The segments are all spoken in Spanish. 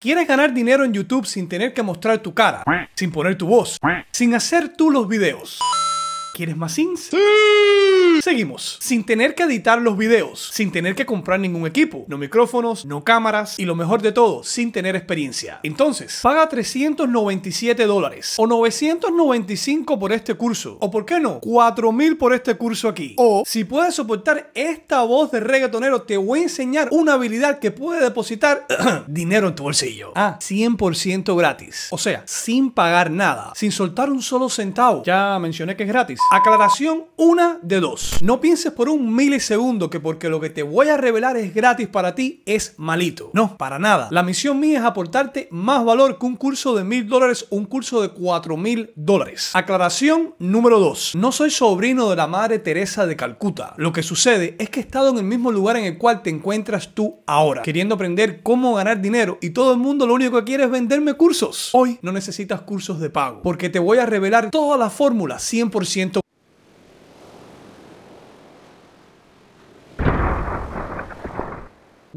¿Quieres ganar dinero en YouTube sin tener que mostrar tu cara, sin poner tu voz, sin hacer tú los videos? ¿Quieres más ins? Seguimos. Sin tener que editar los videos, sin tener que comprar ningún equipo, no micrófonos, no cámaras y lo mejor de todo, sin tener experiencia. Entonces, paga 397 dólares o 995 por este curso o por qué no, 4000 por este curso aquí. O si puedes soportar esta voz de reggaetonero, te voy a enseñar una habilidad que puede depositar dinero en tu bolsillo. Ah, 100% gratis. O sea, sin pagar nada, sin soltar un solo centavo. Ya mencioné que es gratis. Aclaración una de dos. No pienses por un milisegundo que porque lo que te voy a revelar es gratis para ti es malito. No, para nada. La misión mía es aportarte más valor que un curso de mil dólares, un curso de cuatro mil dólares. Aclaración número 2. No soy sobrino de la madre Teresa de Calcuta. Lo que sucede es que he estado en el mismo lugar en el cual te encuentras tú ahora, queriendo aprender cómo ganar dinero y todo el mundo lo único que quiere es venderme cursos. Hoy no necesitas cursos de pago porque te voy a revelar toda la fórmula 100%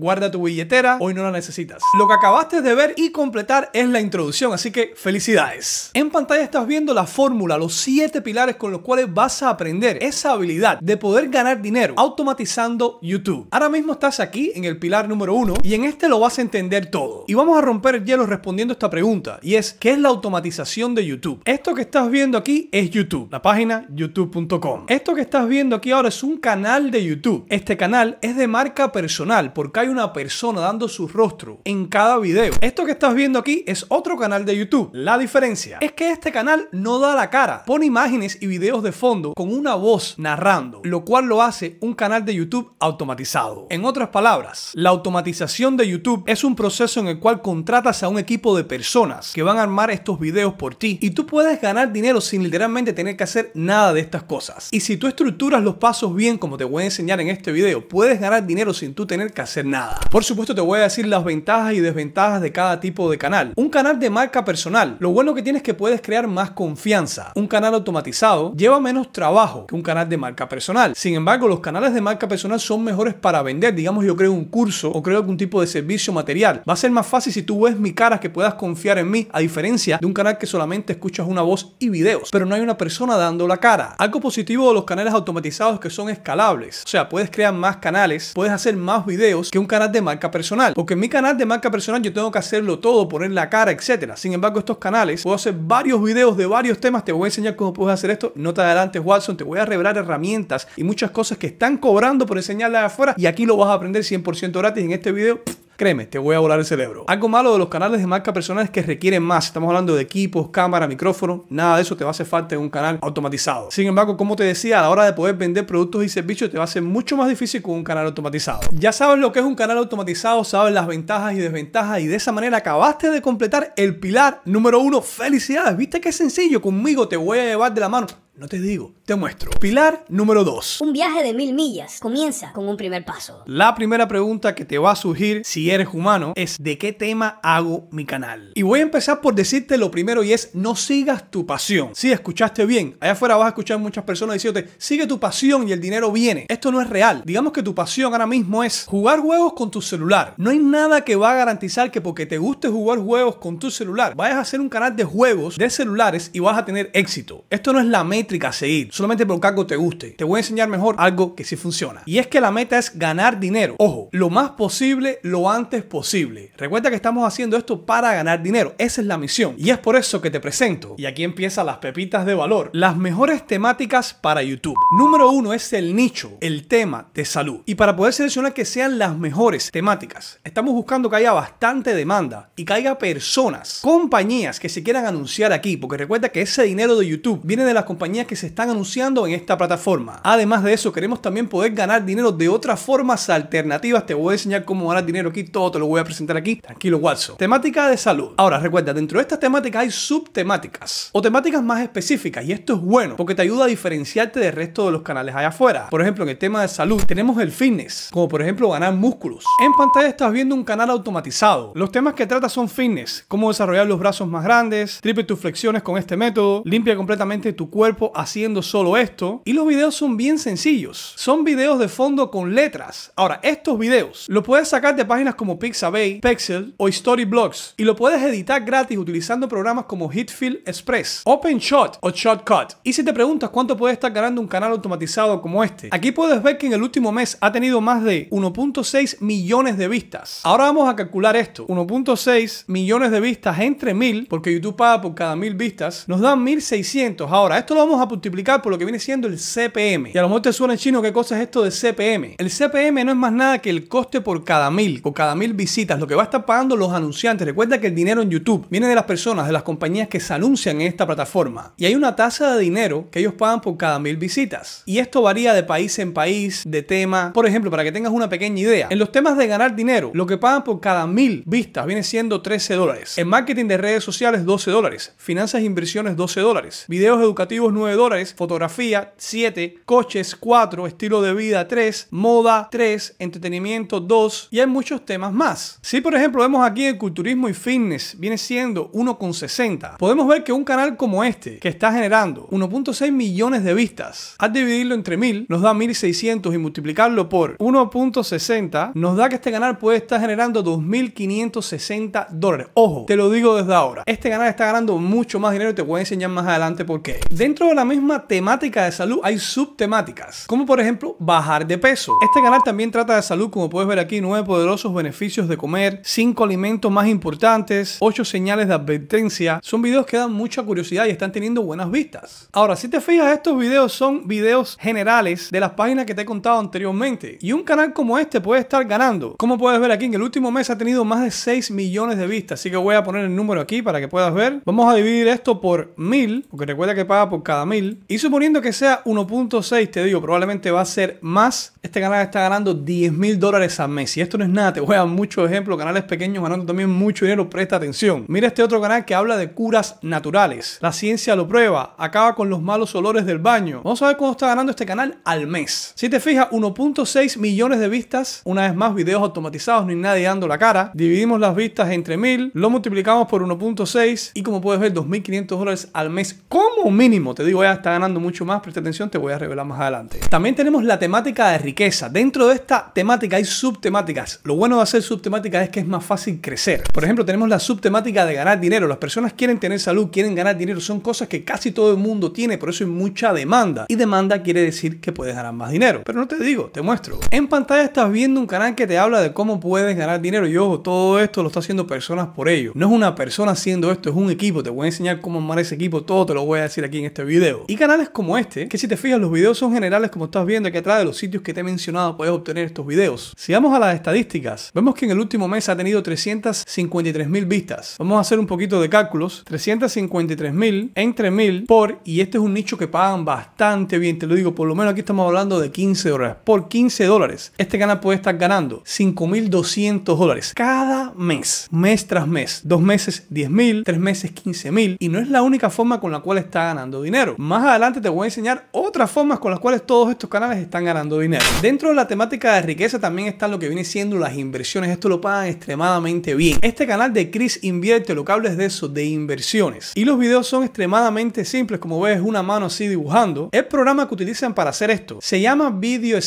guarda tu billetera, hoy no la necesitas. Lo que acabaste de ver y completar es la introducción, así que felicidades. En pantalla estás viendo la fórmula, los 7 pilares con los cuales vas a aprender esa habilidad de poder ganar dinero automatizando YouTube. Ahora mismo estás aquí en el pilar número 1 y en este lo vas a entender todo. Y vamos a romper el hielo respondiendo esta pregunta y es ¿qué es la automatización de YouTube? Esto que estás viendo aquí es YouTube, la página youtube.com. Esto que estás viendo aquí ahora es un canal de YouTube. Este canal es de marca personal porque hay una persona dando su rostro en cada video. Esto que estás viendo aquí es otro canal de YouTube. La diferencia es que este canal no da la cara, pone imágenes y videos de fondo con una voz narrando, lo cual lo hace un canal de YouTube automatizado. En otras palabras, la automatización de YouTube es un proceso en el cual contratas a un equipo de personas que van a armar estos videos por ti y tú puedes ganar dinero sin literalmente tener que hacer nada de estas cosas. Y si tú estructuras los pasos bien como te voy a enseñar en este video, puedes ganar dinero sin tú tener que hacer nada. Por supuesto te voy a decir las ventajas y desventajas de cada tipo de canal. Un canal de marca personal, lo bueno que tienes es que puedes crear más confianza. Un canal automatizado lleva menos trabajo que un canal de marca personal. Sin embargo, los canales de marca personal son mejores para vender. Digamos, yo creo un curso o creo algún tipo de servicio material. Va a ser más fácil si tú ves mi cara que puedas confiar en mí, a diferencia de un canal que solamente escuchas una voz y videos, pero no hay una persona dando la cara. Algo positivo de los canales automatizados que son escalables. O sea, puedes crear más canales, puedes hacer más videos que un canal de marca personal. Porque en mi canal de marca personal yo tengo que hacerlo todo, poner la cara, etcétera. Sin embargo, estos canales puedo hacer varios videos de varios temas. Te voy a enseñar cómo puedes hacer esto. No te adelantes, Watson. Te voy a revelar herramientas y muchas cosas que están cobrando por enseñarlas afuera. Y aquí lo vas a aprender 100% gratis en este video créeme, te voy a volar el cerebro. Algo malo de los canales de marca personales que requieren más. Estamos hablando de equipos, cámara, micrófono. Nada de eso te va a hacer falta en un canal automatizado. Sin embargo, como te decía, a la hora de poder vender productos y servicios te va a ser mucho más difícil con un canal automatizado. Ya sabes lo que es un canal automatizado, sabes las ventajas y desventajas y de esa manera acabaste de completar el pilar número uno. Felicidades, viste qué sencillo. Conmigo te voy a llevar de la mano no te digo, te muestro. Pilar número 2. Un viaje de mil millas comienza con un primer paso. La primera pregunta que te va a surgir si eres humano es ¿de qué tema hago mi canal? Y voy a empezar por decirte lo primero y es no sigas tu pasión. Si escuchaste bien, allá afuera vas a escuchar muchas personas diciéndote sigue tu pasión y el dinero viene. Esto no es real. Digamos que tu pasión ahora mismo es jugar juegos con tu celular. No hay nada que va a garantizar que porque te guste jugar juegos con tu celular, vayas a hacer un canal de juegos de celulares y vas a tener éxito. Esto no es la mente a seguir, solamente porque algo te guste. Te voy a enseñar mejor algo que sí funciona. Y es que la meta es ganar dinero. Ojo, lo más posible, lo antes posible. Recuerda que estamos haciendo esto para ganar dinero. Esa es la misión. Y es por eso que te presento. Y aquí empiezan las pepitas de valor. Las mejores temáticas para YouTube. Número uno es el nicho, el tema de salud. Y para poder seleccionar que sean las mejores temáticas, estamos buscando que haya bastante demanda y que haya personas, compañías que se quieran anunciar aquí. Porque recuerda que ese dinero de YouTube viene de las compañías que se están anunciando en esta plataforma. Además de eso, queremos también poder ganar dinero de otras formas alternativas. Te voy a enseñar cómo ganar dinero aquí, todo te lo voy a presentar aquí. Tranquilo, Watson. Temática de salud. Ahora, recuerda, dentro de estas temáticas hay subtemáticas o temáticas más específicas y esto es bueno porque te ayuda a diferenciarte del resto de los canales allá afuera. Por ejemplo, en el tema de salud tenemos el fitness, como por ejemplo ganar músculos. En pantalla estás viendo un canal automatizado. Los temas que trata son fitness, cómo desarrollar los brazos más grandes, triple tus flexiones con este método, limpia completamente tu cuerpo haciendo solo esto. Y los videos son bien sencillos. Son videos de fondo con letras. Ahora, estos videos los puedes sacar de páginas como Pixabay, Pexel o Storyblocks. Y lo puedes editar gratis utilizando programas como Hitfield Express, OpenShot o Shotcut. Y si te preguntas cuánto puede estar ganando un canal automatizado como este, aquí puedes ver que en el último mes ha tenido más de 1.6 millones de vistas. Ahora vamos a calcular esto. 1.6 millones de vistas entre mil, porque YouTube paga por cada mil vistas, nos dan 1600. Ahora, esto lo vamos a multiplicar por lo que viene siendo el CPM. Y a lo mejor te suena en chino qué cosa es esto de CPM. El CPM no es más nada que el coste por cada mil, por cada mil visitas, lo que va a estar pagando los anunciantes. Recuerda que el dinero en YouTube viene de las personas, de las compañías que se anuncian en esta plataforma. Y hay una tasa de dinero que ellos pagan por cada mil visitas. Y esto varía de país en país, de tema. Por ejemplo, para que tengas una pequeña idea, en los temas de ganar dinero, lo que pagan por cada mil vistas viene siendo 13 dólares. En marketing de redes sociales, 12 dólares. Finanzas e inversiones, 12 dólares. Videos educativos, dólares, fotografía 7, coches 4, estilo de vida 3, moda 3, entretenimiento 2 y hay muchos temas más. Si por ejemplo vemos aquí el culturismo y fitness viene siendo 1,60, podemos ver que un canal como este, que está generando 1.6 millones de vistas, al dividirlo entre 1000 nos da 1600 y multiplicarlo por 1.60 nos da que este canal puede estar generando 2.560 dólares. Ojo, te lo digo desde ahora. Este canal está ganando mucho más dinero y te voy a enseñar más adelante por qué. Dentro la misma temática de salud hay subtemáticas, como por ejemplo bajar de peso. Este canal también trata de salud, como puedes ver aquí, 9 poderosos beneficios de comer, cinco alimentos más importantes, ocho señales de advertencia. Son videos que dan mucha curiosidad y están teniendo buenas vistas. Ahora, si te fijas, estos videos son videos generales de las páginas que te he contado anteriormente. Y un canal como este puede estar ganando. Como puedes ver aquí, en el último mes ha tenido más de 6 millones de vistas. Así que voy a poner el número aquí para que puedas ver. Vamos a dividir esto por mil, porque recuerda que paga por cada mil. Y suponiendo que sea 1.6, te digo, probablemente va a ser más. Este canal está ganando 10 mil dólares al mes. Y esto no es nada, te voy a dar muchos ejemplos. Canales pequeños ganando también mucho dinero, presta atención. Mira este otro canal que habla de curas naturales. La ciencia lo prueba, acaba con los malos olores del baño. Vamos a ver cómo está ganando este canal al mes. Si te fijas, 1.6 millones de vistas. Una vez más, videos automatizados, ni nadie dando la cara. Dividimos las vistas entre mil, lo multiplicamos por 1.6 y como puedes ver, 2.500 dólares al mes como mínimo, te digo voy a estar ganando mucho más, presta atención, te voy a revelar más adelante. También tenemos la temática de riqueza. Dentro de esta temática hay subtemáticas. Lo bueno de hacer subtemáticas es que es más fácil crecer. Por ejemplo, tenemos la subtemática de ganar dinero. Las personas quieren tener salud, quieren ganar dinero. Son cosas que casi todo el mundo tiene, por eso hay mucha demanda. Y demanda quiere decir que puedes ganar más dinero. Pero no te digo, te muestro. En pantalla estás viendo un canal que te habla de cómo puedes ganar dinero. Y ojo, todo esto lo está haciendo personas por ello. No es una persona haciendo esto, es un equipo. Te voy a enseñar cómo armar ese equipo. Todo te lo voy a decir aquí en este video y canales como este, que si te fijas los videos son generales como estás viendo aquí atrás de los sitios que te he mencionado puedes obtener estos videos. Si vamos a las estadísticas, vemos que en el último mes ha tenido 353 mil vistas. Vamos a hacer un poquito de cálculos. 353.000 entre mil por, y este es un nicho que pagan bastante bien, te lo digo, por lo menos aquí estamos hablando de 15 dólares. Por 15 dólares, este canal puede estar ganando 5.200 dólares cada mes, mes tras mes. Dos meses 10 mil, tres meses 15.000 y no es la única forma con la cual está ganando dinero. Más adelante te voy a enseñar otras formas con las cuales todos estos canales están ganando dinero. Dentro de la temática de riqueza también está lo que viene siendo las inversiones. Esto lo pagan extremadamente bien. Este canal de Chris Invierte lo que hables de eso, de inversiones. Y los videos son extremadamente simples, como ves, una mano así dibujando. El programa que utilizan para hacer esto se llama Video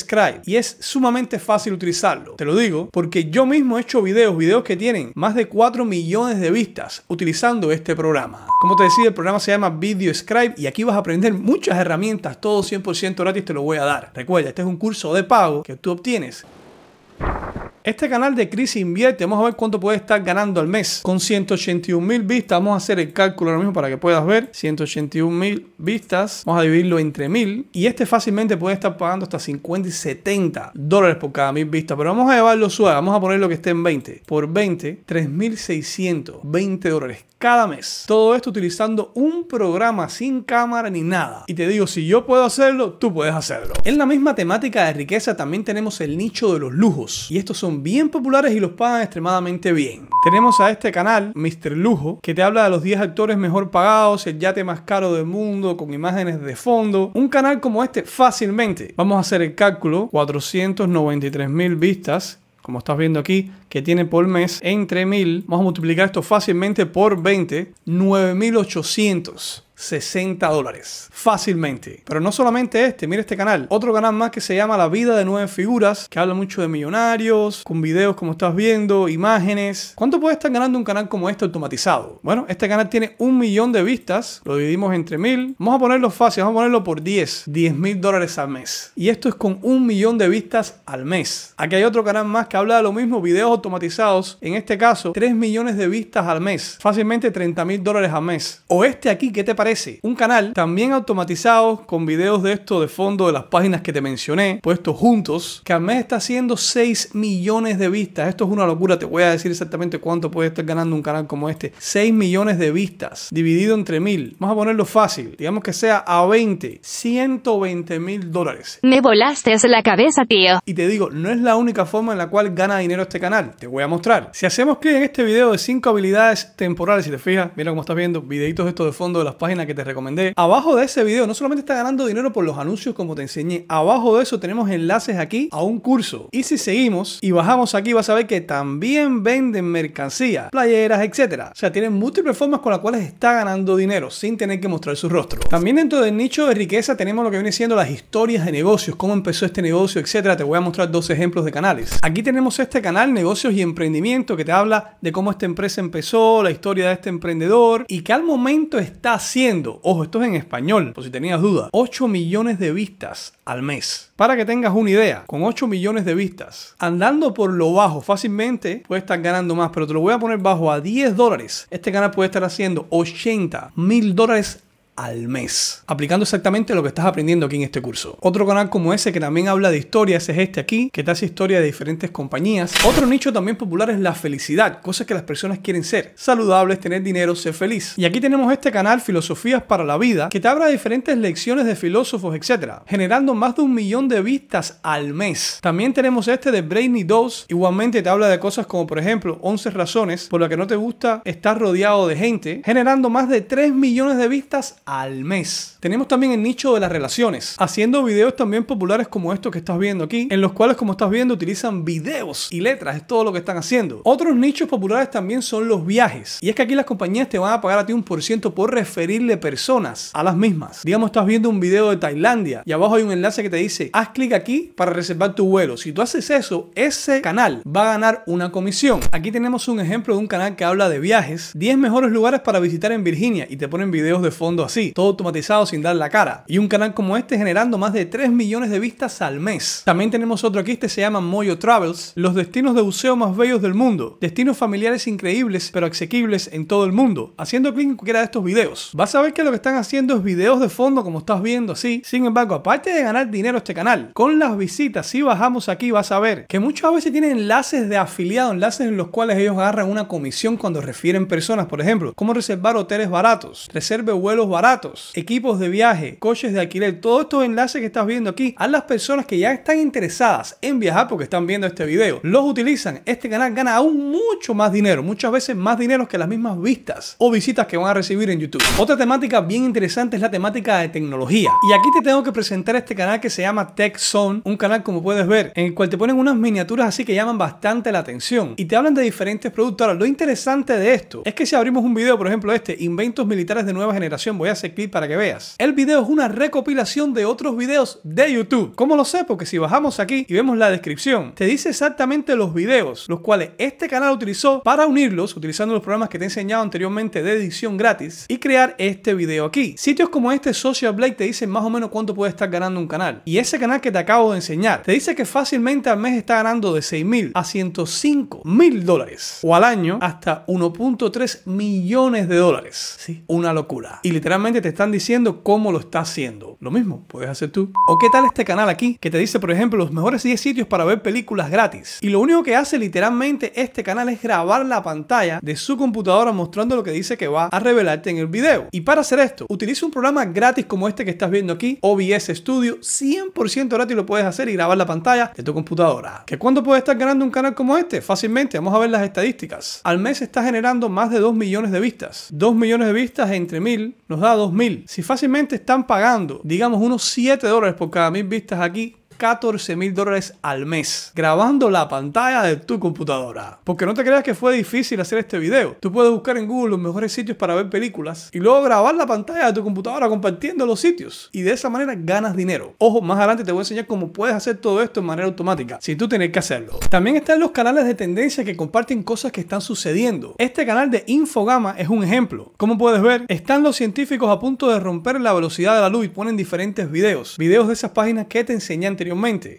y es sumamente fácil utilizarlo. Te lo digo porque yo mismo he hecho videos, videos que tienen más de 4 millones de vistas utilizando este programa. Como te decía, el programa se llama Video y aquí vas a aprender muchas herramientas, todo 100% gratis te lo voy a dar. Recuerda, este es un curso de pago que tú obtienes este canal de crisis Invierte, vamos a ver cuánto puede estar ganando al mes. Con 181 mil vistas, vamos a hacer el cálculo ahora mismo para que puedas ver. 181 mil vistas, vamos a dividirlo entre mil. Y este fácilmente puede estar pagando hasta 50 y 70 dólares por cada mil vistas. Pero vamos a llevarlo suave, vamos a poner lo que esté en 20. Por 20, 3.620 dólares cada mes. Todo esto utilizando un programa sin cámara ni nada. Y te digo, si yo puedo hacerlo, tú puedes hacerlo. En la misma temática de riqueza también tenemos el nicho de los lujos. Y estos son bien populares y los pagan extremadamente bien. Tenemos a este canal, Mr. Lujo, que te habla de los 10 actores mejor pagados, el yate más caro del mundo, con imágenes de fondo. Un canal como este fácilmente, vamos a hacer el cálculo, 493 mil vistas, como estás viendo aquí, que tiene por mes entre 1000, vamos a multiplicar esto fácilmente por 20, 9800. 60 dólares. Fácilmente. Pero no solamente este, mira este canal. Otro canal más que se llama La vida de nueve figuras, que habla mucho de millonarios, con videos como estás viendo, imágenes. ¿Cuánto puede estar ganando un canal como este automatizado? Bueno, este canal tiene un millón de vistas, lo dividimos entre mil. Vamos a ponerlo fácil, vamos a ponerlo por 10, 10 mil dólares al mes. Y esto es con un millón de vistas al mes. Aquí hay otro canal más que habla de lo mismo, videos automatizados. En este caso, 3 millones de vistas al mes. Fácilmente 30 mil dólares al mes. O este aquí, ¿qué te parece? un canal también automatizado con videos de esto de fondo de las páginas que te mencioné, puestos juntos, que al mes está haciendo 6 millones de vistas. Esto es una locura, te voy a decir exactamente cuánto puede estar ganando un canal como este. 6 millones de vistas dividido entre mil. Vamos a ponerlo fácil, digamos que sea a 20, 120 mil dólares. Me volaste la cabeza, tío. Y te digo, no es la única forma en la cual gana dinero este canal. Te voy a mostrar. Si hacemos clic en este video de 5 habilidades temporales, si te fijas, mira cómo estás viendo, videitos esto de fondo de las páginas la que te recomendé. Abajo de ese video no solamente está ganando dinero por los anuncios como te enseñé, abajo de eso tenemos enlaces aquí a un curso. Y si seguimos y bajamos aquí vas a ver que también venden mercancía, playeras, etcétera. O sea, tienen múltiples formas con las cuales está ganando dinero sin tener que mostrar su rostro. También dentro del nicho de riqueza tenemos lo que viene siendo las historias de negocios, cómo empezó este negocio, etcétera. Te voy a mostrar dos ejemplos de canales. Aquí tenemos este canal Negocios y Emprendimiento que te habla de cómo esta empresa empezó, la historia de este emprendedor y que al momento está haciendo ojo, esto es en español, por si tenías duda, 8 millones de vistas al mes. Para que tengas una idea, con 8 millones de vistas, andando por lo bajo fácilmente, puedes estar ganando más, pero te lo voy a poner bajo a 10 dólares. Este canal puede estar haciendo 80 mil dólares al mes, aplicando exactamente lo que estás aprendiendo aquí en este curso. Otro canal como ese que también habla de historias es este aquí, que te hace historia de diferentes compañías. Otro nicho también popular es la felicidad, cosas que las personas quieren ser, saludables, tener dinero, ser feliz. Y aquí tenemos este canal Filosofías para la Vida, que te habla de diferentes lecciones de filósofos, etcétera, generando más de un millón de vistas al mes. También tenemos este de Brainy Dose, igualmente te habla de cosas como por ejemplo 11 razones por las que no te gusta estar rodeado de gente, generando más de 3 millones de vistas al mes. Tenemos también el nicho de las relaciones, haciendo videos también populares como estos que estás viendo aquí, en los cuales como estás viendo utilizan videos y letras, es todo lo que están haciendo. Otros nichos populares también son los viajes. Y es que aquí las compañías te van a pagar a ti un por ciento por referirle personas a las mismas. Digamos, estás viendo un video de Tailandia y abajo hay un enlace que te dice, haz clic aquí para reservar tu vuelo. Si tú haces eso, ese canal va a ganar una comisión. Aquí tenemos un ejemplo de un canal que habla de viajes, 10 mejores lugares para visitar en Virginia y te ponen videos de fondo así todo automatizado sin dar la cara. Y un canal como este generando más de 3 millones de vistas al mes. También tenemos otro aquí, este se llama Moyo Travels, los destinos de buceo más bellos del mundo. Destinos familiares increíbles pero asequibles en todo el mundo. Haciendo clic en cualquiera de estos videos. Vas a ver que lo que están haciendo es videos de fondo como estás viendo así. Sin embargo, aparte de ganar dinero este canal, con las visitas, si bajamos aquí vas a ver que muchas veces tienen enlaces de afiliado, enlaces en los cuales ellos agarran una comisión cuando refieren personas, por ejemplo, cómo reservar hoteles baratos, reserve vuelos baratos equipos de viaje, coches de alquiler, todos estos enlaces que estás viendo aquí, a las personas que ya están interesadas en viajar porque están viendo este video, los utilizan, este canal gana aún mucho más dinero, muchas veces más dinero que las mismas vistas o visitas que van a recibir en YouTube. Otra temática bien interesante es la temática de tecnología. Y aquí te tengo que presentar este canal que se llama Tech Zone, un canal como puedes ver, en el cual te ponen unas miniaturas así que llaman bastante la atención y te hablan de diferentes productos. Ahora, lo interesante de esto es que si abrimos un video, por ejemplo este, inventos militares de nueva generación, voy a ese clip para que veas. El video es una recopilación de otros videos de YouTube. ¿Cómo lo sé? Porque si bajamos aquí y vemos la descripción, te dice exactamente los videos, los cuales este canal utilizó para unirlos, utilizando los programas que te he enseñado anteriormente de edición gratis, y crear este video aquí. Sitios como este Social Blade te dicen más o menos cuánto puede estar ganando un canal. Y ese canal que te acabo de enseñar, te dice que fácilmente al mes está ganando de 6.000 a 105 mil dólares. O al año hasta 1.3 millones de dólares. Sí, una locura. Y literalmente te están diciendo cómo lo está haciendo. Lo mismo puedes hacer tú. ¿O qué tal este canal aquí que te dice, por ejemplo, los mejores 10 sitios para ver películas gratis? Y lo único que hace literalmente este canal es grabar la pantalla de su computadora mostrando lo que dice que va a revelarte en el video. Y para hacer esto, utiliza un programa gratis como este que estás viendo aquí, OBS Studio, 100% gratis lo puedes hacer y grabar la pantalla de tu computadora. ¿Que cuando puede estar ganando un canal como este? Fácilmente, vamos a ver las estadísticas. Al mes está generando más de 2 millones de vistas. 2 millones de vistas entre mil nos da 2.000. Si fácilmente están pagando, digamos, unos 7 dólares por cada mil vistas aquí, 14 mil dólares al mes grabando la pantalla de tu computadora. Porque no te creas que fue difícil hacer este video. Tú puedes buscar en Google los mejores sitios para ver películas y luego grabar la pantalla de tu computadora compartiendo los sitios. Y de esa manera ganas dinero. Ojo, más adelante te voy a enseñar cómo puedes hacer todo esto de manera automática si tú tienes que hacerlo. También están los canales de tendencia que comparten cosas que están sucediendo. Este canal de Infogama es un ejemplo. Como puedes ver, están los científicos a punto de romper la velocidad de la luz y ponen diferentes videos. Videos de esas páginas que te enseñan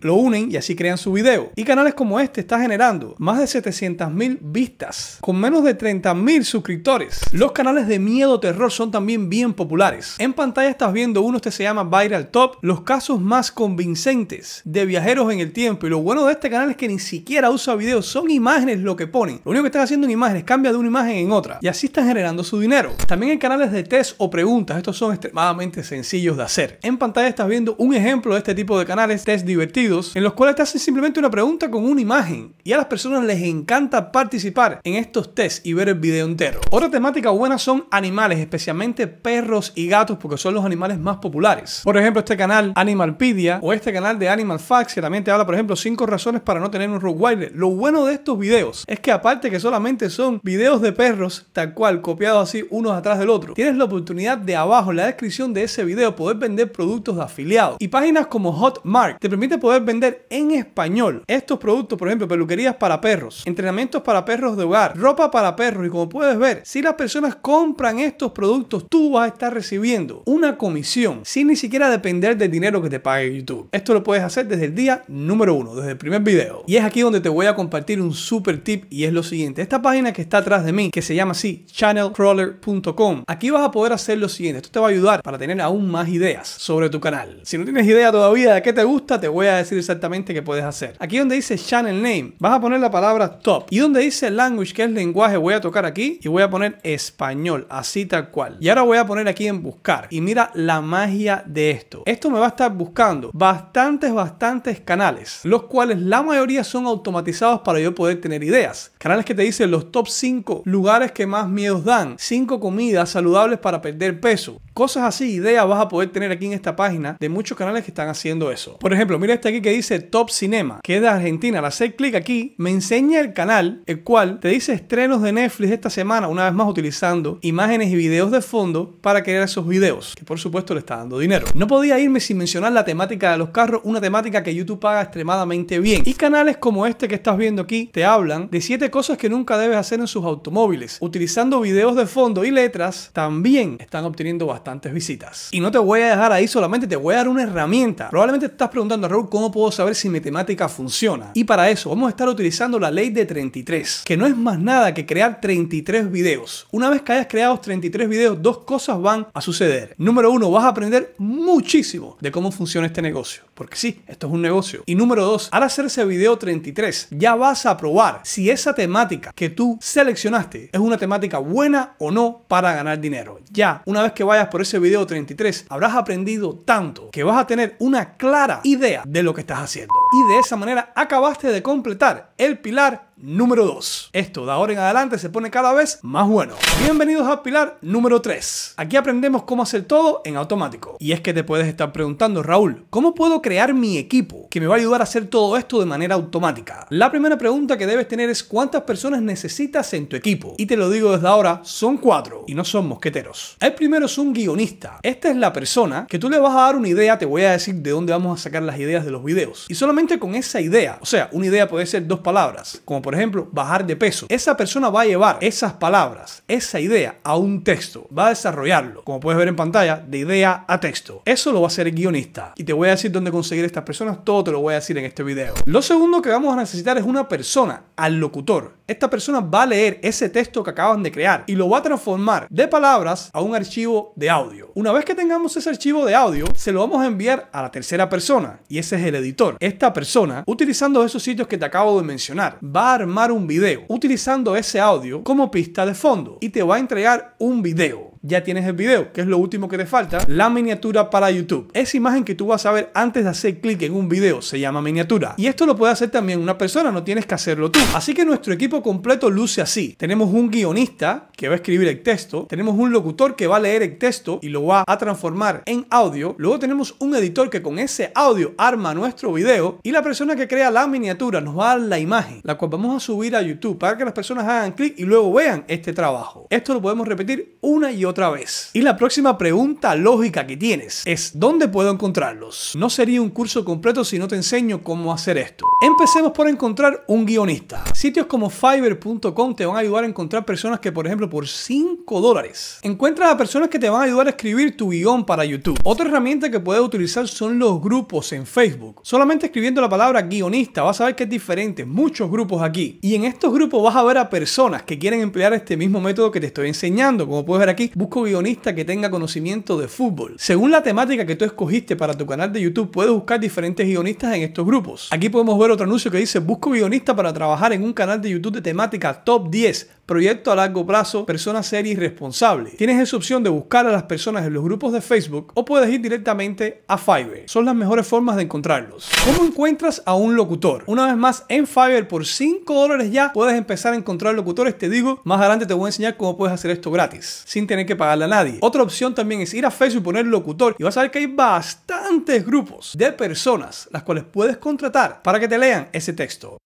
lo unen y así crean su video. Y canales como este está generando más de 700.000 vistas con menos de 30.000 suscriptores. Los canales de miedo terror son también bien populares. En pantalla estás viendo uno que este se llama Viral Top, los casos más convincentes de viajeros en el tiempo. Y lo bueno de este canal es que ni siquiera usa videos, son imágenes lo que ponen. Lo único que están haciendo en imágenes cambia de una imagen en otra. Y así están generando su dinero. También hay canales de test o preguntas. Estos son extremadamente sencillos de hacer. En pantalla estás viendo un ejemplo de este tipo de canales divertidos en los cuales te hacen simplemente una pregunta con una imagen y a las personas les encanta participar en estos tests y ver el video entero. Otra temática buena son animales, especialmente perros y gatos porque son los animales más populares. Por ejemplo, este canal Animalpedia o este canal de Animal Facts que también te habla, por ejemplo, 5 razones para no tener un Rottweiler. Lo bueno de estos videos es que aparte que solamente son videos de perros tal cual copiados así unos atrás del otro, tienes la oportunidad de abajo en la descripción de ese video poder vender productos de afiliados y páginas como Hotmart te permite poder vender en español estos productos, por ejemplo, peluquerías para perros, entrenamientos para perros de hogar, ropa para perros. Y como puedes ver, si las personas compran estos productos, tú vas a estar recibiendo una comisión sin ni siquiera depender del dinero que te pague YouTube. Esto lo puedes hacer desde el día número uno, desde el primer video. Y es aquí donde te voy a compartir un super tip y es lo siguiente. Esta página que está atrás de mí, que se llama así, channelcrawler.com, aquí vas a poder hacer lo siguiente. Esto te va a ayudar para tener aún más ideas sobre tu canal. Si no tienes idea todavía de qué te gusta, te voy a decir exactamente qué puedes hacer. Aquí donde dice Channel Name, vas a poner la palabra Top. Y donde dice Language, que es lenguaje, voy a tocar aquí y voy a poner español, así tal cual. Y ahora voy a poner aquí en buscar. Y mira la magia de esto. Esto me va a estar buscando bastantes, bastantes canales, los cuales la mayoría son automatizados para yo poder tener ideas. Canales que te dicen los top 5 lugares que más miedos dan, 5 comidas saludables para perder peso. Cosas así, ideas vas a poder tener aquí en esta página de muchos canales que están haciendo eso. Por ejemplo, mira este aquí que dice Top Cinema, que es de Argentina. Al hacer clic aquí, me enseña el canal, el cual te dice estrenos de Netflix esta semana, una vez más utilizando imágenes y videos de fondo para crear esos videos, que por supuesto le está dando dinero. No podía irme sin mencionar la temática de los carros, una temática que YouTube paga extremadamente bien. Y canales como este que estás viendo aquí te hablan de 7 cosas que nunca debes hacer en sus automóviles. Utilizando videos de fondo y letras, también están obteniendo bastantes visitas. Y no te voy a dejar ahí solamente, te voy a dar una herramienta. Probablemente estás preguntando cómo puedo saber si mi temática funciona. Y para eso vamos a estar utilizando la ley de 33, que no es más nada que crear 33 videos. Una vez que hayas creado 33 videos, dos cosas van a suceder. Número uno, vas a aprender muchísimo de cómo funciona este negocio porque sí, esto es un negocio. Y número dos, al hacer ese video 33, ya vas a probar si esa temática que tú seleccionaste es una temática buena o no para ganar dinero. Ya, una vez que vayas por ese video 33, habrás aprendido tanto que vas a tener una clara idea de lo que estás haciendo. Y de esa manera acabaste de completar el pilar número 2. Esto de ahora en adelante se pone cada vez más bueno. Bienvenidos al pilar número 3. Aquí aprendemos cómo hacer todo en automático. Y es que te puedes estar preguntando, Raúl, ¿cómo puedo crear mi equipo que me va a ayudar a hacer todo esto de manera automática? La primera pregunta que debes tener es cuántas personas necesitas en tu equipo. Y te lo digo desde ahora, son cuatro y no son mosqueteros. El primero es un guionista. Esta es la persona que tú le vas a dar una idea, te voy a decir de dónde vamos a sacar las ideas de los videos. Y solamente con esa idea, o sea, una idea puede ser dos palabras, como por ejemplo bajar de peso. Esa persona va a llevar esas palabras, esa idea a un texto, va a desarrollarlo, como puedes ver en pantalla, de idea a texto. Eso lo va a hacer el guionista. Y te voy a decir dónde conseguir estas personas, todo te lo voy a decir en este video. Lo segundo que vamos a necesitar es una persona, al locutor esta persona va a leer ese texto que acaban de crear y lo va a transformar de palabras a un archivo de audio. Una vez que tengamos ese archivo de audio, se lo vamos a enviar a la tercera persona y ese es el editor. Esta persona, utilizando esos sitios que te acabo de mencionar, va a armar un video utilizando ese audio como pista de fondo y te va a entregar un video ya tienes el video, que es lo último que te falta, la miniatura para YouTube. Esa imagen que tú vas a ver antes de hacer clic en un video se llama miniatura. Y esto lo puede hacer también una persona, no tienes que hacerlo tú. Así que nuestro equipo completo luce así. Tenemos un guionista que va a escribir el texto, tenemos un locutor que va a leer el texto y lo va a transformar en audio, luego tenemos un editor que con ese audio arma nuestro video y la persona que crea la miniatura nos va a dar la imagen, la cual vamos a subir a YouTube para que las personas hagan clic y luego vean este trabajo. Esto lo podemos repetir una y otra otra vez. Y la próxima pregunta lógica que tienes es ¿dónde puedo encontrarlos? No sería un curso completo si no te enseño cómo hacer esto. Empecemos por encontrar un guionista. Sitios como fiverr.com te van a ayudar a encontrar personas que por ejemplo por 5 dólares encuentras a personas que te van a ayudar a escribir tu guión para YouTube. Otra herramienta que puedes utilizar son los grupos en Facebook. Solamente escribiendo la palabra guionista vas a ver que es diferente, muchos grupos aquí. Y en estos grupos vas a ver a personas que quieren emplear este mismo método que te estoy enseñando. Como puedes ver aquí, Busco guionista que tenga conocimiento de fútbol. Según la temática que tú escogiste para tu canal de YouTube, puedes buscar diferentes guionistas en estos grupos. Aquí podemos ver otro anuncio que dice, busco guionista para trabajar en un canal de YouTube de temática top 10, proyecto a largo plazo, persona seria y responsable. Tienes esa opción de buscar a las personas en los grupos de Facebook o puedes ir directamente a Fiverr. Son las mejores formas de encontrarlos. ¿Cómo encuentras a un locutor? Una vez más, en Fiverr por 5 dólares ya puedes empezar a encontrar locutores. Te digo, más adelante te voy a enseñar cómo puedes hacer esto gratis, sin tener que pagarle a nadie. Otra opción también es ir a Facebook y poner locutor y vas a ver que hay bastantes grupos de personas las cuales puedes contratar para que te lean ese texto.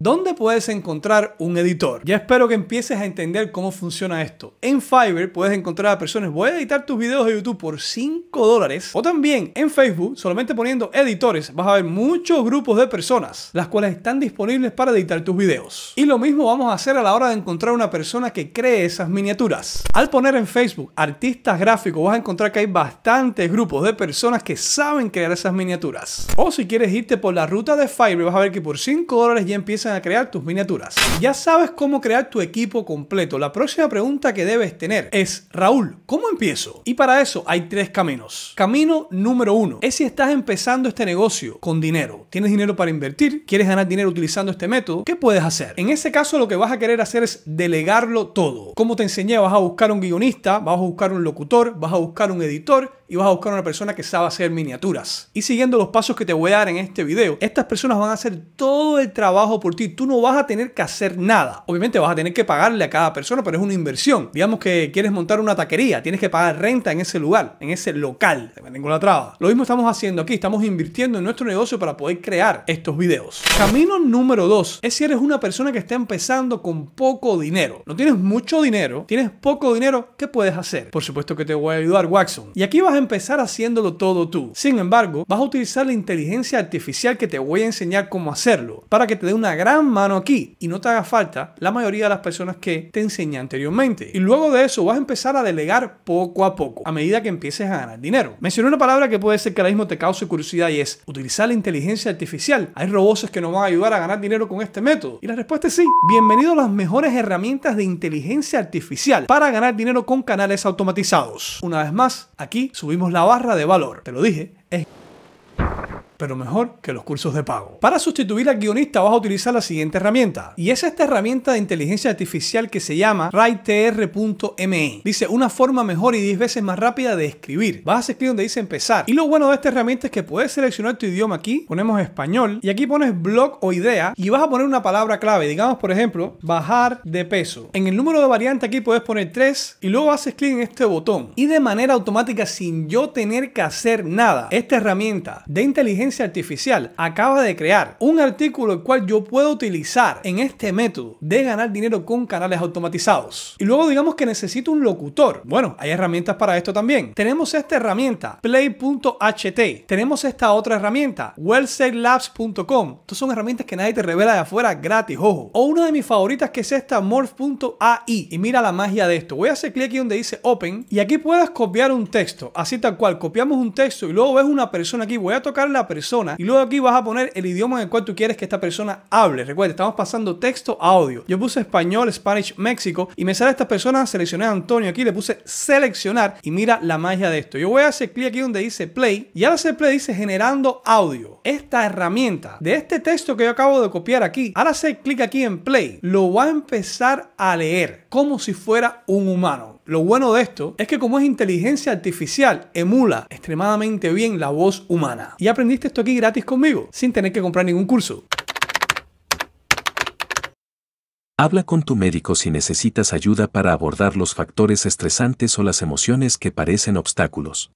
¿Dónde puedes encontrar un editor? Ya espero que empieces a entender cómo funciona esto. En Fiverr puedes encontrar a personas, voy a editar tus videos de YouTube por 5 dólares. O también en Facebook, solamente poniendo editores, vas a ver muchos grupos de personas, las cuales están disponibles para editar tus videos. Y lo mismo vamos a hacer a la hora de encontrar una persona que cree esas miniaturas. Al poner en Facebook artistas gráficos, vas a encontrar que hay bastantes grupos de personas que saben crear esas miniaturas. O si quieres irte por la ruta de Fiverr, vas a ver que por 5 dólares ya empiezas a crear tus miniaturas. Ya sabes cómo crear tu equipo completo. La próxima pregunta que debes tener es, Raúl, ¿cómo empiezo? Y para eso hay tres caminos. Camino número uno es si estás empezando este negocio con dinero. ¿Tienes dinero para invertir? ¿Quieres ganar dinero utilizando este método? ¿Qué puedes hacer? En ese caso lo que vas a querer hacer es delegarlo todo. Como te enseñé, vas a buscar un guionista, vas a buscar un locutor, vas a buscar un editor, y vas a buscar a una persona que sabe hacer miniaturas. Y siguiendo los pasos que te voy a dar en este video, estas personas van a hacer todo el trabajo por ti. Tú no vas a tener que hacer nada. Obviamente vas a tener que pagarle a cada persona, pero es una inversión. Digamos que quieres montar una taquería, tienes que pagar renta en ese lugar, en ese local. ninguna la traba. Lo mismo estamos haciendo aquí, estamos invirtiendo en nuestro negocio para poder crear estos videos. Camino número 2 es si eres una persona que está empezando con poco dinero. No tienes mucho dinero, tienes poco dinero, ¿qué puedes hacer? Por supuesto que te voy a ayudar, Waxon. Y aquí vas a empezar haciéndolo todo tú. Sin embargo, vas a utilizar la inteligencia artificial que te voy a enseñar cómo hacerlo para que te dé una gran mano aquí y no te haga falta la mayoría de las personas que te enseñé anteriormente. Y luego de eso vas a empezar a delegar poco a poco a medida que empieces a ganar dinero. Mencioné una palabra que puede ser que ahora mismo te cause curiosidad y es utilizar la inteligencia artificial. Hay robots que nos van a ayudar a ganar dinero con este método. Y la respuesta es sí. Bienvenido a las mejores herramientas de inteligencia artificial para ganar dinero con canales automatizados. Una vez más, aquí su subimos la barra de valor. Te lo dije, pero mejor que los cursos de pago. Para sustituir al guionista vas a utilizar la siguiente herramienta, y es esta herramienta de inteligencia artificial que se llama writer.me. Dice una forma mejor y 10 veces más rápida de escribir. Vas a hacer clic donde dice empezar. Y lo bueno de esta herramienta es que puedes seleccionar tu idioma aquí, ponemos español, y aquí pones blog o idea, y vas a poner una palabra clave, digamos por ejemplo, bajar de peso. En el número de variante aquí puedes poner 3 y luego haces clic en este botón. Y de manera automática, sin yo tener que hacer nada, esta herramienta de inteligencia artificial acaba de crear un artículo el cual yo puedo utilizar en este método de ganar dinero con canales automatizados. Y luego digamos que necesito un locutor. Bueno, hay herramientas para esto también. Tenemos esta herramienta, play.ht. Tenemos esta otra herramienta, wellselabs.com. Estas son herramientas que nadie te revela de afuera gratis, ojo. O una de mis favoritas que es esta, morph.ai. Y mira la magia de esto. Voy a hacer clic aquí donde dice open y aquí puedes copiar un texto, así tal cual. Copiamos un texto y luego ves una persona aquí. Voy a tocar la persona y luego aquí vas a poner el idioma en el cual tú quieres que esta persona hable. Recuerda, estamos pasando texto a audio. Yo puse español, Spanish, México y me sale esta persona, seleccioné a Antonio aquí, le puse seleccionar y mira la magia de esto. Yo voy a hacer clic aquí donde dice play y al hacer play dice generando audio. Esta herramienta de este texto que yo acabo de copiar aquí, al hacer clic aquí en play, lo va a empezar a leer como si fuera un humano. Lo bueno de esto es que como es inteligencia artificial, emula extremadamente bien la voz humana. Y aprendiste esto aquí gratis conmigo, sin tener que comprar ningún curso. Habla con tu médico si necesitas ayuda para abordar los factores estresantes o las emociones que parecen obstáculos.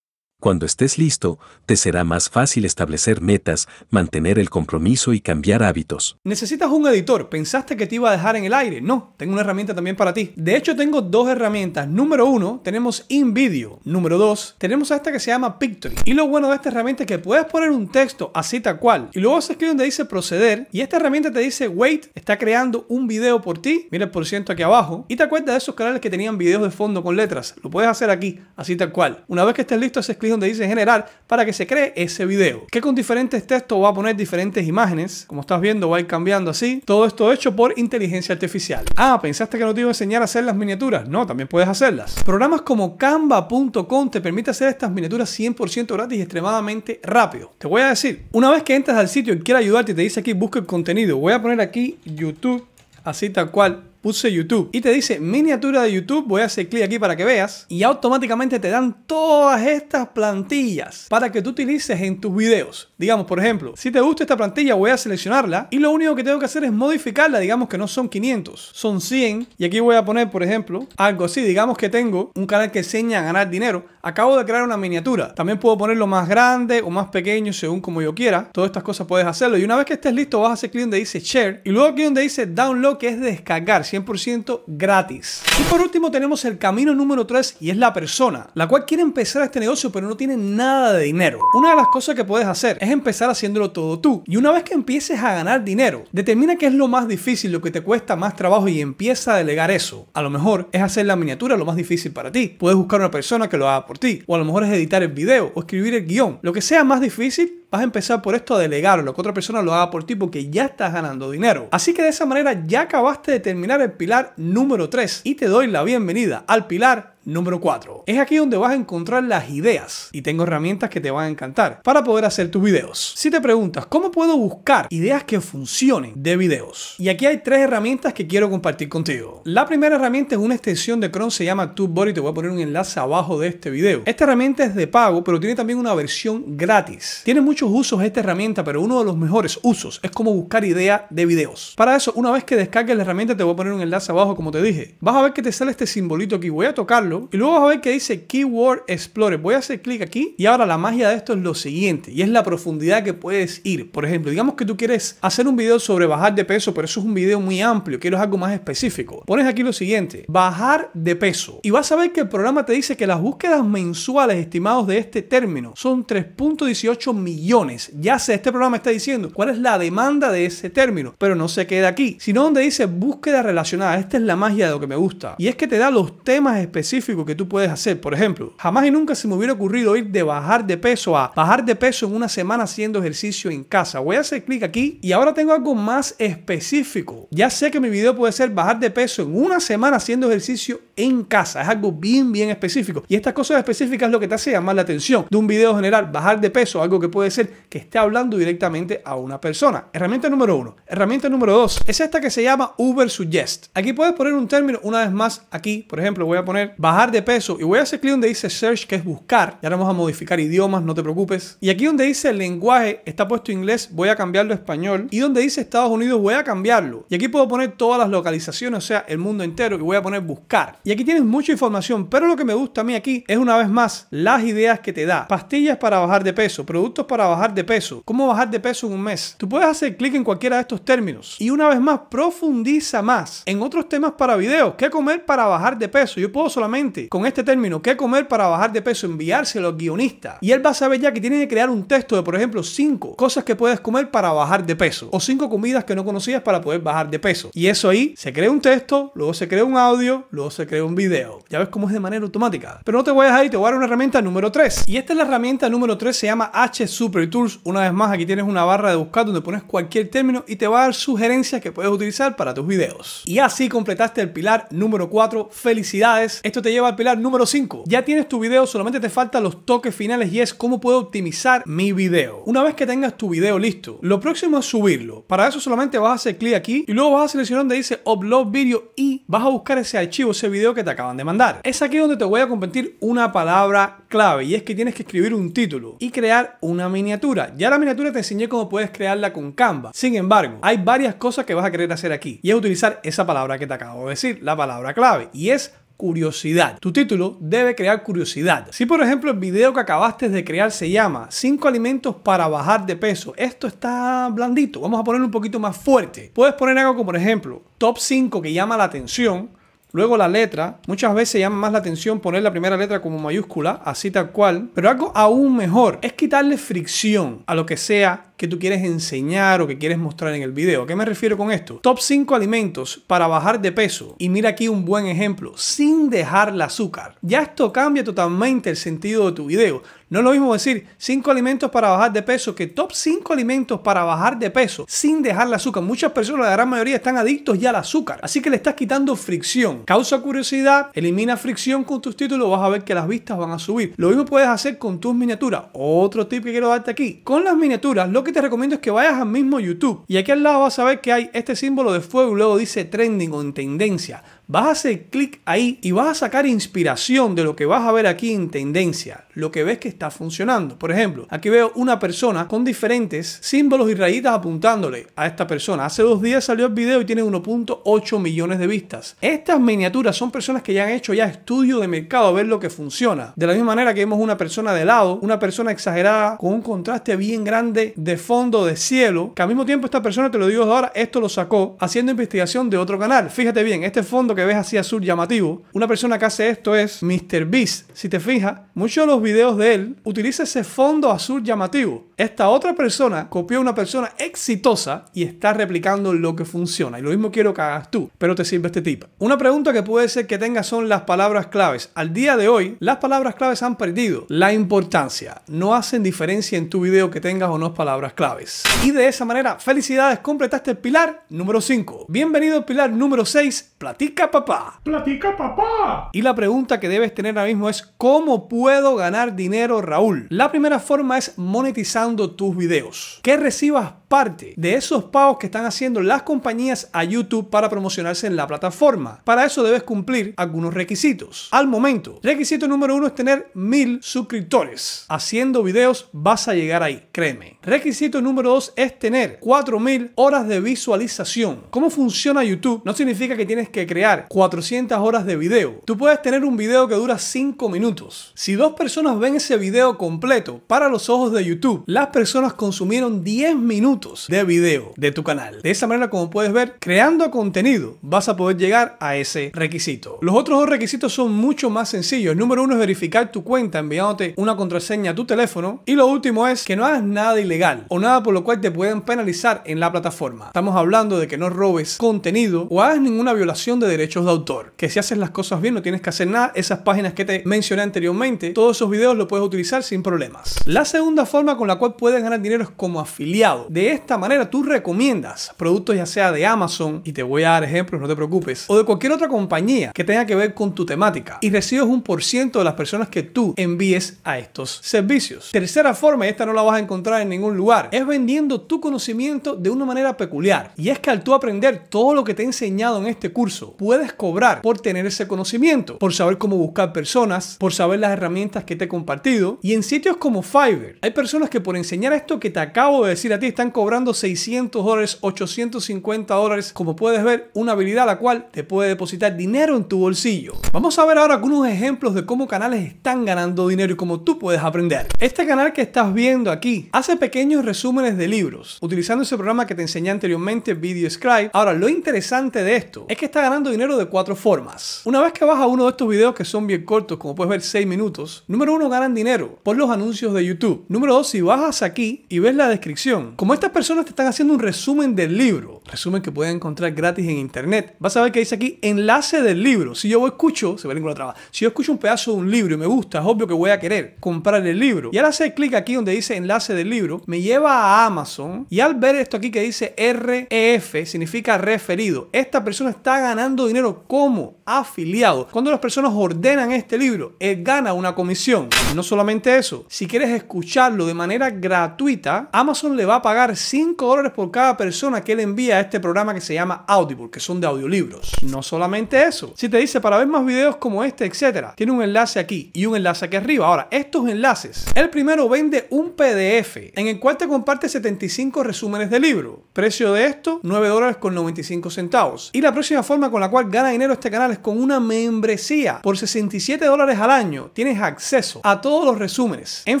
Cuando estés listo, te será más fácil establecer metas, mantener el compromiso y cambiar hábitos. Necesitas un editor. Pensaste que te iba a dejar en el aire. No, tengo una herramienta también para ti. De hecho, tengo dos herramientas. Número uno, tenemos InVideo. Número dos, tenemos esta que se llama Pictory. Y lo bueno de esta herramienta es que puedes poner un texto así tal cual. Y luego se escribe donde dice proceder. Y esta herramienta te dice, wait, está creando un video por ti. Mira el por ciento aquí abajo. Y te acuerdas de esos canales que tenían videos de fondo con letras. Lo puedes hacer aquí, así tal cual. Una vez que estés listo, se donde dice generar para que se cree ese video. Que con diferentes textos va a poner diferentes imágenes. Como estás viendo, va a ir cambiando así. Todo esto hecho por inteligencia artificial. Ah, pensaste que no te iba a enseñar a hacer las miniaturas. No, también puedes hacerlas. Programas como canva.com te permite hacer estas miniaturas 100% gratis y extremadamente rápido. Te voy a decir, una vez que entras al sitio y quiere ayudarte, te dice aquí busca el contenido. Voy a poner aquí YouTube, así tal cual puse YouTube y te dice miniatura de YouTube, voy a hacer clic aquí para que veas y automáticamente te dan todas estas plantillas para que tú utilices en tus videos. Digamos, por ejemplo, si te gusta esta plantilla voy a seleccionarla y lo único que tengo que hacer es modificarla, digamos que no son 500, son 100 y aquí voy a poner, por ejemplo, algo así, digamos que tengo un canal que enseña a ganar dinero, acabo de crear una miniatura, también puedo ponerlo más grande o más pequeño según como yo quiera, todas estas cosas puedes hacerlo y una vez que estés listo vas a hacer clic donde dice share y luego aquí donde dice download que es descargar, si 100% gratis. Y por último tenemos el camino número 3 y es la persona, la cual quiere empezar este negocio pero no tiene nada de dinero. Una de las cosas que puedes hacer es empezar haciéndolo todo tú. Y una vez que empieces a ganar dinero, determina qué es lo más difícil, lo que te cuesta más trabajo y empieza a delegar eso. A lo mejor es hacer la miniatura lo más difícil para ti. Puedes buscar una persona que lo haga por ti. O a lo mejor es editar el video o escribir el guión. Lo que sea más difícil, vas a empezar por esto a delegarlo, que otra persona lo haga por ti porque ya estás ganando dinero. Así que de esa manera ya acabaste de terminar el pilar número 3 y te doy la bienvenida al pilar Número 4. Es aquí donde vas a encontrar las ideas y tengo herramientas que te van a encantar para poder hacer tus videos. Si te preguntas, ¿cómo puedo buscar ideas que funcionen de videos? Y aquí hay tres herramientas que quiero compartir contigo. La primera herramienta es una extensión de Chrome, se llama TubeBuddy, te voy a poner un enlace abajo de este video. Esta herramienta es de pago, pero tiene también una versión gratis. Tiene muchos usos esta herramienta, pero uno de los mejores usos es como buscar ideas de videos. Para eso, una vez que descargues la herramienta, te voy a poner un enlace abajo, como te dije. Vas a ver que te sale este simbolito aquí, voy a tocarlo y luego vas a ver que dice Keyword Explorer. Voy a hacer clic aquí y ahora la magia de esto es lo siguiente y es la profundidad que puedes ir. Por ejemplo, digamos que tú quieres hacer un video sobre bajar de peso, pero eso es un video muy amplio, quiero algo más específico. Pones aquí lo siguiente, bajar de peso. Y vas a ver que el programa te dice que las búsquedas mensuales estimados de este término son 3.18 millones. Ya sé, este programa está diciendo cuál es la demanda de ese término, pero no se queda aquí, sino donde dice búsqueda relacionada. Esta es la magia de lo que me gusta. Y es que te da los temas específicos que tú puedes hacer. Por ejemplo, jamás y nunca se me hubiera ocurrido ir de bajar de peso a bajar de peso en una semana haciendo ejercicio en casa. Voy a hacer clic aquí y ahora tengo algo más específico. Ya sé que mi video puede ser bajar de peso en una semana haciendo ejercicio en casa. Es algo bien, bien específico. Y estas cosas específicas es lo que te hace llamar la atención de un video general, bajar de peso, algo que puede ser que esté hablando directamente a una persona. Herramienta número uno. Herramienta número dos es esta que se llama Uber Suggest. Aquí puedes poner un término una vez más. Aquí, por ejemplo, voy a poner bajar bajar de peso. Y voy a hacer clic donde dice search, que es buscar. Y ahora vamos a modificar idiomas, no te preocupes. Y aquí donde dice lenguaje, está puesto inglés, voy a cambiarlo a español. Y donde dice Estados Unidos, voy a cambiarlo. Y aquí puedo poner todas las localizaciones, o sea, el mundo entero. Y voy a poner buscar. Y aquí tienes mucha información, pero lo que me gusta a mí aquí es una vez más las ideas que te da. Pastillas para bajar de peso, productos para bajar de peso, cómo bajar de peso en un mes. Tú puedes hacer clic en cualquiera de estos términos. Y una vez más, profundiza más en otros temas para videos. ¿Qué comer para bajar de peso? Yo puedo solamente con este término, qué comer para bajar de peso, enviárselo al guionista. Y él va a saber ya que tiene que crear un texto de, por ejemplo, 5 cosas que puedes comer para bajar de peso. O 5 comidas que no conocías para poder bajar de peso. Y eso ahí se crea un texto, luego se crea un audio, luego se crea un video. Ya ves cómo es de manera automática. Pero no te voy a te voy a dar una herramienta número 3. Y esta es la herramienta número 3, se llama H Super Tools. Una vez más, aquí tienes una barra de buscar donde pones cualquier término y te va a dar sugerencias que puedes utilizar para tus videos. Y así completaste el pilar número 4. Felicidades. Esto lleva al pilar número 5. Ya tienes tu video, solamente te faltan los toques finales y es cómo puedo optimizar mi video. Una vez que tengas tu video listo, lo próximo es subirlo. Para eso solamente vas a hacer clic aquí y luego vas a seleccionar donde dice Upload Video y vas a buscar ese archivo, ese video que te acaban de mandar. Es aquí donde te voy a compartir una palabra clave y es que tienes que escribir un título y crear una miniatura. Ya la miniatura te enseñé cómo puedes crearla con Canva. Sin embargo, hay varias cosas que vas a querer hacer aquí y es utilizar esa palabra que te acabo de decir, la palabra clave y es curiosidad. Tu título debe crear curiosidad. Si por ejemplo el video que acabaste de crear se llama 5 alimentos para bajar de peso, esto está blandito, vamos a ponerlo un poquito más fuerte. Puedes poner algo como por ejemplo top 5 que llama la atención, Luego la letra, muchas veces llama más la atención poner la primera letra como mayúscula, así tal cual. Pero algo aún mejor es quitarle fricción a lo que sea que tú quieres enseñar o que quieres mostrar en el video. qué me refiero con esto? Top 5 alimentos para bajar de peso. Y mira aquí un buen ejemplo, sin dejar el azúcar. Ya esto cambia totalmente el sentido de tu video. No es lo mismo decir 5 alimentos para bajar de peso que top 5 alimentos para bajar de peso sin dejar el azúcar. Muchas personas, la gran mayoría, están adictos ya al azúcar. Así que le estás quitando fricción. Causa curiosidad, elimina fricción con tus títulos, vas a ver que las vistas van a subir. Lo mismo puedes hacer con tus miniaturas. Otro tip que quiero darte aquí. Con las miniaturas, lo que te recomiendo es que vayas al mismo YouTube y aquí al lado vas a ver que hay este símbolo de fuego y luego dice trending o en tendencia vas a hacer clic ahí y vas a sacar inspiración de lo que vas a ver aquí en tendencia, lo que ves que está funcionando. Por ejemplo, aquí veo una persona con diferentes símbolos y rayitas apuntándole a esta persona. Hace dos días salió el video y tiene 1.8 millones de vistas. Estas miniaturas son personas que ya han hecho ya estudio de mercado a ver lo que funciona. De la misma manera que vemos una persona de lado, una persona exagerada con un contraste bien grande de fondo de cielo, que al mismo tiempo esta persona, te lo digo ahora, esto lo sacó haciendo investigación de otro canal. Fíjate bien, este fondo que ves así azul llamativo, una persona que hace esto es Mr. Beast. Si te fijas, muchos de los videos de él utiliza ese fondo azul llamativo. Esta otra persona copió a una persona exitosa y está replicando lo que funciona. Y lo mismo quiero que hagas tú, pero te sirve este tip. Una pregunta que puede ser que tengas son las palabras claves. Al día de hoy, las palabras claves han perdido la importancia. No hacen diferencia en tu video que tengas o no palabras claves. Y de esa manera, felicidades, completaste el pilar número 5. Bienvenido al pilar número 6, platica papá. Platica papá. Y la pregunta que debes tener ahora mismo es ¿cómo puedo ganar dinero, Raúl? La primera forma es monetizando tus videos. Que recibas parte de esos pagos que están haciendo las compañías a YouTube para promocionarse en la plataforma. Para eso debes cumplir algunos requisitos. Al momento, requisito número uno es tener mil suscriptores. Haciendo videos vas a llegar ahí, créeme. Requisito número dos es tener 4000 horas de visualización. ¿Cómo funciona YouTube? No significa que tienes que crear 400 horas de video. Tú puedes tener un video que dura 5 minutos. Si dos personas ven ese video completo para los ojos de YouTube, las personas consumieron 10 minutos de video de tu canal. De esa manera, como puedes ver, creando contenido vas a poder llegar a ese requisito. Los otros dos requisitos son mucho más sencillos. Número uno es verificar tu cuenta enviándote una contraseña a tu teléfono. Y lo último es que no hagas nada ilegal o nada por lo cual te pueden penalizar en la plataforma. Estamos hablando de que no robes contenido o hagas ninguna violación de derechos de autor. Que si haces las cosas bien no tienes que hacer nada. Esas páginas que te mencioné anteriormente, todos esos videos los puedes utilizar sin problemas. La segunda forma con la cual puedes ganar dinero es como afiliado. De esta manera tú recomiendas productos ya sea de Amazon, y te voy a dar ejemplos, no te preocupes, o de cualquier otra compañía que tenga que ver con tu temática y recibes un por ciento de las personas que tú envíes a estos servicios. Tercera forma, y esta no la vas a encontrar en ningún lugar, es vendiendo tu conocimiento de una manera peculiar. Y es que al tú aprender todo lo que te he enseñado en este curso, puedes cobrar por tener ese conocimiento, por saber cómo buscar personas, por saber las herramientas que te he compartido. Y en sitios como Fiverr, hay personas que por enseñar esto que te acabo de decir a ti están cobrando 600 dólares, 850 dólares, como puedes ver, una habilidad la cual te puede depositar dinero en tu bolsillo. Vamos a ver ahora algunos ejemplos de cómo canales están ganando dinero y cómo tú puedes aprender. Este canal que estás viendo aquí hace pequeños resúmenes de libros, utilizando ese programa que te enseñé anteriormente, Video Ahora, lo interesante de esto es que está ganando dinero de cuatro formas. Una vez que vas a uno de estos videos que son bien cortos, como puedes ver, 6 minutos, número uno, ganan dinero por los anuncios de YouTube. Número dos, si bajas aquí y ves la descripción, como esta personas te están haciendo un resumen del libro, resumen que pueden encontrar gratis en internet. Vas a ver que dice aquí enlace del libro. Si yo escucho, se ve la traba. Si yo escucho un pedazo de un libro y me gusta, es obvio que voy a querer comprar el libro. Y al hacer clic aquí donde dice enlace del libro, me lleva a Amazon y al ver esto aquí que dice REF, significa referido. Esta persona está ganando dinero como afiliado. Cuando las personas ordenan este libro, él gana una comisión. no solamente eso, si quieres escucharlo de manera gratuita, Amazon le va a pagar 5 dólares por cada persona que le envía a este programa que se llama Audible, que son de audiolibros. No solamente eso. Si te dice para ver más videos como este, etcétera, tiene un enlace aquí y un enlace aquí arriba. Ahora, estos enlaces, el primero vende un PDF en el cual te comparte 75 resúmenes de libro. Precio de esto, 9 dólares con 95 centavos. Y la próxima forma con la cual gana dinero este canal es con una membresía. Por 67 dólares al año tienes acceso a todos los resúmenes en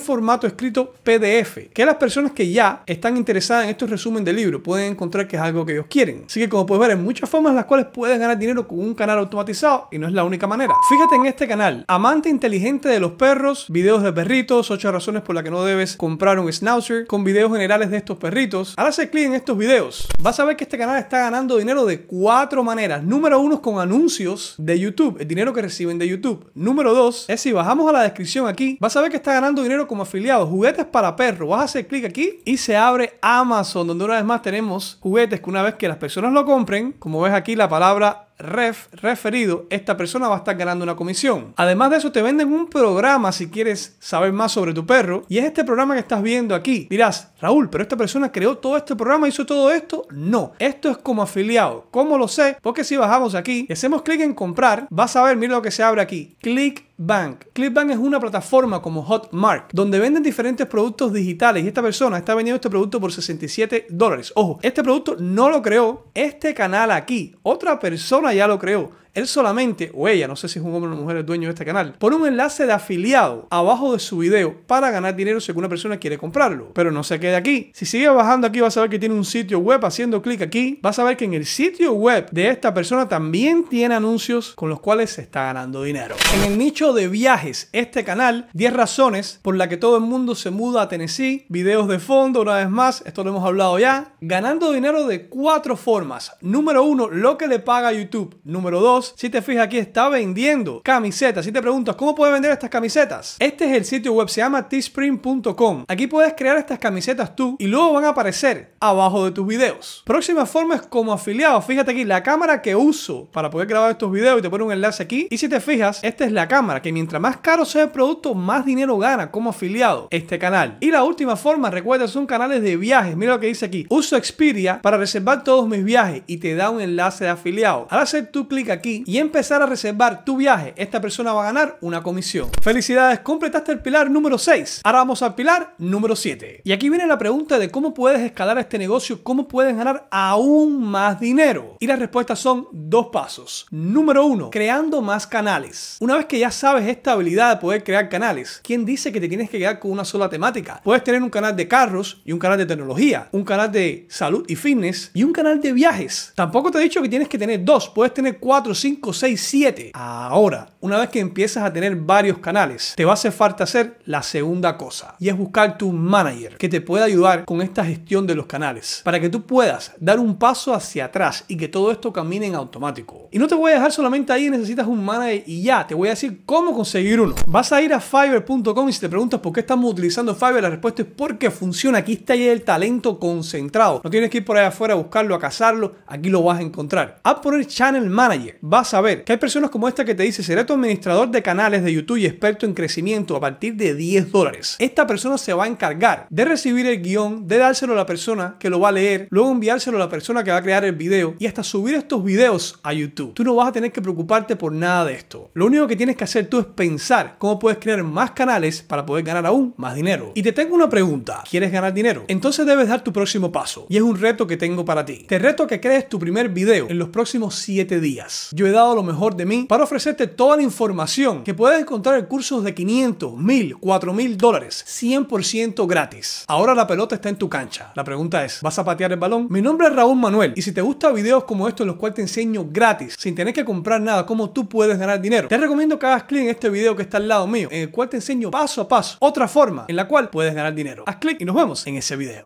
formato escrito PDF que las personas que ya están interesadas en estos resumen de libro. pueden encontrar que es algo que ellos quieren. Así que como puedes ver, hay muchas formas en las cuales puedes ganar dinero con un canal automatizado y no es la única manera. Fíjate en este canal, amante inteligente de los perros, videos de perritos, ocho razones por las que no debes comprar un schnauzer, con videos generales de estos perritos. Ahora hace clic en estos videos, vas a ver que este canal está ganando dinero de cuatro maneras. Número uno es con anuncios de YouTube, el dinero que reciben de YouTube. Número dos es si bajamos a la descripción aquí, vas a ver que está ganando dinero como afiliado, juguetes para perros. Vas a hacer clic aquí y se abre a Amazon, donde una vez más tenemos juguetes que una vez que las personas lo compren, como ves aquí la palabra ref referido, esta persona va a estar ganando una comisión. Además de eso, te venden un programa si quieres saber más sobre tu perro. Y es este programa que estás viendo aquí. Dirás, Raúl, pero esta persona creó todo este programa, hizo todo esto. No, esto es como afiliado. ¿Cómo lo sé? Porque si bajamos aquí hacemos clic en comprar, vas a ver, mira lo que se abre aquí. Clickbank, Clickbank es una plataforma como Hotmart donde venden diferentes productos digitales y esta persona está vendiendo este producto por 67 dólares. Ojo, este producto no lo creó este canal aquí. Otra persona ya lo creo él solamente, o ella, no sé si es un hombre o una mujer el dueño de este canal, pone un enlace de afiliado abajo de su video para ganar dinero si alguna persona quiere comprarlo. Pero no se quede aquí. Si sigue bajando aquí vas a ver que tiene un sitio web. Haciendo clic aquí vas a ver que en el sitio web de esta persona también tiene anuncios con los cuales se está ganando dinero. En el nicho de viajes, este canal, 10 razones por las que todo el mundo se muda a Tennessee. Videos de fondo, una vez más, esto lo hemos hablado ya. Ganando dinero de cuatro formas. Número uno, lo que le paga YouTube. Número dos, si te fijas aquí, está vendiendo camisetas. Si te preguntas, ¿cómo puede vender estas camisetas? Este es el sitio web, se llama teespring.com. Aquí puedes crear estas camisetas tú y luego van a aparecer abajo de tus videos. Próxima forma es como afiliado. Fíjate aquí, la cámara que uso para poder grabar estos videos y te pone un enlace aquí. Y si te fijas, esta es la cámara que mientras más caro sea el producto, más dinero gana como afiliado este canal. Y la última forma, recuerda, son canales de viajes. Mira lo que dice aquí. Uso Expedia para reservar todos mis viajes y te da un enlace de afiliado. Al hacer tu clic aquí, y empezar a reservar tu viaje, esta persona va a ganar una comisión. Felicidades, completaste el pilar número 6. Ahora vamos al pilar número 7. Y aquí viene la pregunta de cómo puedes escalar este negocio, cómo puedes ganar aún más dinero. Y las respuestas son dos pasos. Número 1, creando más canales. Una vez que ya sabes esta habilidad de poder crear canales, ¿quién dice que te tienes que quedar con una sola temática? Puedes tener un canal de carros y un canal de tecnología, un canal de salud y fitness y un canal de viajes. Tampoco te he dicho que tienes que tener dos, puedes tener cuatro, 5, 6, 7. Ahora, una vez que empiezas a tener varios canales, te va a hacer falta hacer la segunda cosa y es buscar tu manager que te pueda ayudar con esta gestión de los canales para que tú puedas dar un paso hacia atrás y que todo esto camine en automático. Y no te voy a dejar solamente ahí, necesitas un manager y ya, te voy a decir cómo conseguir uno. Vas a ir a fiverr.com y si te preguntas por qué estamos utilizando Fiverr, la respuesta es porque funciona. Aquí está el talento concentrado. No tienes que ir por allá afuera a buscarlo, a cazarlo. Aquí lo vas a encontrar. A poner Channel Manager vas a ver que hay personas como esta que te dice, seré tu administrador de canales de YouTube y experto en crecimiento a partir de 10 dólares. Esta persona se va a encargar de recibir el guión, de dárselo a la persona que lo va a leer, luego enviárselo a la persona que va a crear el video y hasta subir estos videos a YouTube. Tú no vas a tener que preocuparte por nada de esto. Lo único que tienes que hacer tú es pensar cómo puedes crear más canales para poder ganar aún más dinero. Y te tengo una pregunta. ¿Quieres ganar dinero? Entonces debes dar tu próximo paso. Y es un reto que tengo para ti. Te reto que crees tu primer video en los próximos 7 días yo he dado lo mejor de mí para ofrecerte toda la información que puedes encontrar en cursos de 500, 1000, 4000 dólares, 100% gratis. Ahora la pelota está en tu cancha. La pregunta es, ¿vas a patear el balón? Mi nombre es Raúl Manuel y si te gustan videos como estos en los cuales te enseño gratis, sin tener que comprar nada, cómo tú puedes ganar dinero, te recomiendo que hagas clic en este video que está al lado mío, en el cual te enseño paso a paso otra forma en la cual puedes ganar dinero. Haz clic y nos vemos en ese video.